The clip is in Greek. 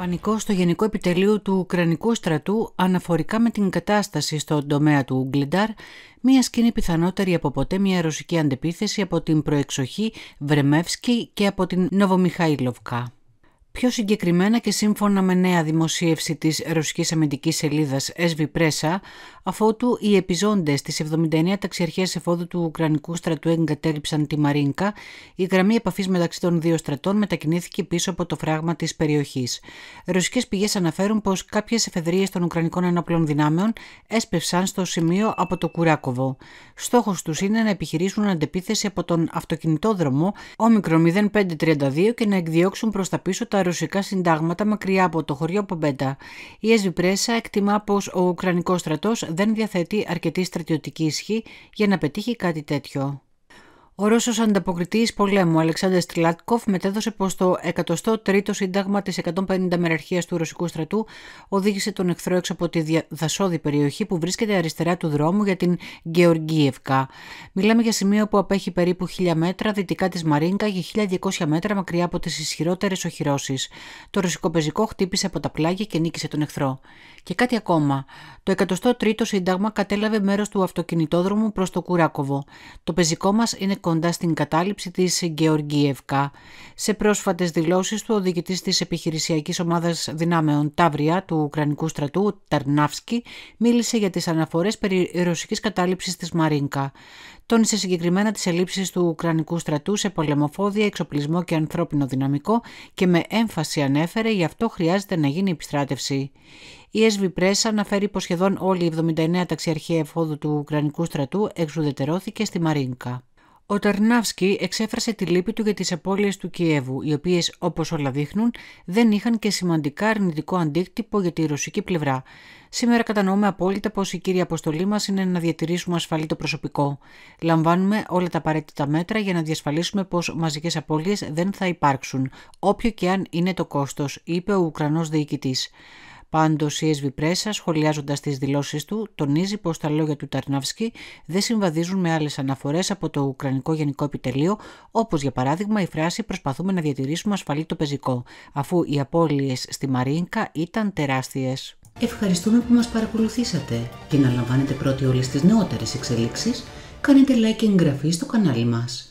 Πανικό στο Γενικό Επιτελείο του Ουκρανικού Στρατού αναφορικά με την κατάσταση στον τομέα του Ουγγλινταρ, μια σκηνή πιθανότερη από ποτέ μια ρωσική αντεπίθεση από την προεξοχή Βρεμεύσκη και από την Νοβομιχαήλοβκα. Πιο συγκεκριμένα και σύμφωνα με νέα δημοσίευση της ρωσικής αμυντικής σελίδας SV Pressa, αφότου οι επιζώντες της 79 ταξιαρχές εφόδου του Ουκρανικού στρατού εγκατέλειψαν τη Μαρίνκα, η γραμμή επαφής μεταξύ των δύο στρατών μετακινήθηκε πίσω από το φράγμα της περιοχής. Ρωσικές πηγές αναφέρουν πως κάποιες εφεδρείες των Ουκρανικών ενόπλων δυνάμεων έσπευσαν στο σημείο από το Κουράκοβο. Στόχος τους είναι να επιχειρήσουν αντεπίθεση από τον αυτοκινητόδρομο όμικρο 0532 και να εκδιώξουν προς τα πίσω τα ρωσικά συντάγματα μακριά από το χωριό Πομπέντα. Η Εσβιπρέσα εκτιμά πως ο Ουκρανικός στρατός δεν διαθέτει αρκετή στρατιωτική ισχύ για να πετύχει κάτι τέτοιο. Ο Ρώσος ανταποκριτής πολέμου Αλεξάνδρ Στριλάτκοφ μετέδωσε πως το 103ο Σύνταγμα της 150 μεραρχίας του Ρωσικού στρατού οδήγησε τον εχθρό έξω από τη δασόδη περιοχή που βρίσκεται αριστερά του δρόμου για την Γεωργίευκα. Μιλάμε για σημείο που απέχει περίπου 1000 μέτρα δυτικά της Μαρίνκα και 1200 μέτρα μακριά από τις ισχυρότερες οχυρώσεις. Το ρωσικό πεζικό χτύπησε από τα πλάγια και νίκησε τον εχθρό. Και κάτι ακόμα. Το 103ο Σύνταγμα κατέλαβε μέρος του αυτοκινητόδρομου προς το Κουράκοβο. Το πεζικό μας είναι κοντά στην κατάληψη της Γεωργίευκα. Σε πρόσφατες δηλώσεις του, ο διοικητής της επιχειρησιακής ομάδας δυνάμεων Ταύρια του Ουκρανικού στρατού, Ταρνάφσκι, μίλησε για τις αναφορές περί ρωσικής κατάληψης της Μαρίνκα. Τόνισε συγκεκριμένα τις ελλείψεις του Ουκρανικού στρατού σε πολεμοφόδια, εξοπλισμό και ανθρώπινο δυναμικό και με έμφαση ανέφερε γι' αυτό χρειάζεται να γίνει επιστράτευση. Η SV Πρέσσα αναφέρει πως σχεδόν όλη η 79 ταξιαρχία εφόδου του Ουκρανικού στρατού εξουδετερώθηκε στη Μαρίνκα. Ο Ταρναύσκι εξέφρασε τη λύπη του για τις απώλειες του Κιέβου, οι οποίες, όπως όλα δείχνουν, δεν είχαν και σημαντικά αρνητικό αντίκτυπο για τη ρωσική πλευρά. Σήμερα κατανοούμε απόλυτα πως η κύρια αποστολή μας είναι να διατηρήσουμε ασφαλή το προσωπικό. Λαμβάνουμε όλα τα απαραίτητα μέτρα για να διασφαλίσουμε πως μαζικές απώλειες δεν θα υπάρξουν, όποιο και αν είναι το κόστος, είπε ο Ουκρανός διοικητής. Πάντως, η Έσβη Πρέσα, σχολιάζοντας τις δηλώσεις του, τονίζει πως τα λόγια του Ταρναύσκη δεν συμβαδίζουν με άλλες αναφορές από το Ουκρανικό Γενικό Επιτελείο, όπως για παράδειγμα η φράση Προσπαθούμε να διατηρήσουμε ασφαλή το πεζικό, αφού οι απώλειες στη Μαρίνκα ήταν τεράστιες. Ευχαριστούμε που μας παρακολουθήσατε και να λαμβάνετε πρώτοι όλες τις νεότερες εξελίξεις. κάνετε like και εγγραφή στο κανάλι μας.